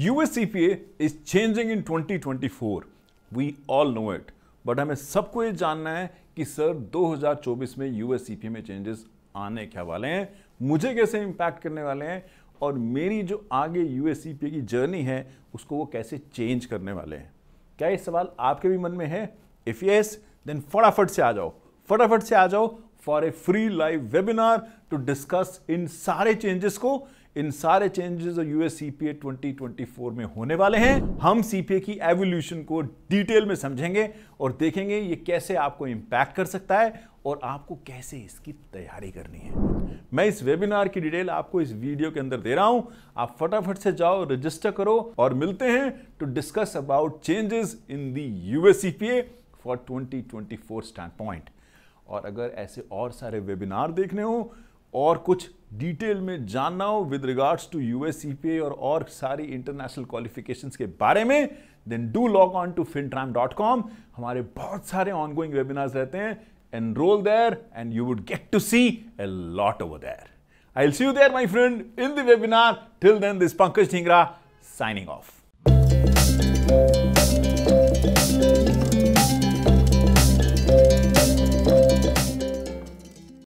CPA is changing in 2024. We all know it but हमें सबको ये जानना है कि सर 2024 में सीपीए में चेंजेस आने क्या वाले हैं मुझे कैसे इंपैक्ट करने वाले हैं और मेरी जो आगे सीपीए की जर्नी है उसको वो कैसे चेंज करने वाले हैं क्या ये सवाल आपके भी मन में है इफ़ यस देन फटाफट से आ जाओ फटाफट से आ जाओ for a free live webinar to discuss इन सारे चेंजेस को इन सारे चेंजेस जो यूएस सीपीए 2024 में होने वाले हैं हम सीपीए की एवोल्यूशन को डिटेल में समझेंगे और देखेंगे ये कैसे आपको इंपैक्ट कर सकता है और आपको कैसे इसकी तैयारी करनी है मैं इस वेबिनार की डिटेल आपको इस वीडियो के अंदर दे रहा हूं आप फटाफट से जाओ रजिस्टर करो और मिलते हैं to discuss about changes in US CPA for four standpoint और अगर ऐसे और सारे वेबिनार देखने हो और कुछ डिटेल में जानना हो विद रिगार्ड्स टू यूएस और और सारी इंटरनेशनल क्वालिफिकेशंस के बारे में then do log on to Fintram हमारे बहुत सारे ऑनगोइंग वेबिनार्स रहते हैं enrol there and you would get to see a lot over there I see you there my friend in the webinar till then this Pankaj Dhingra signing off thank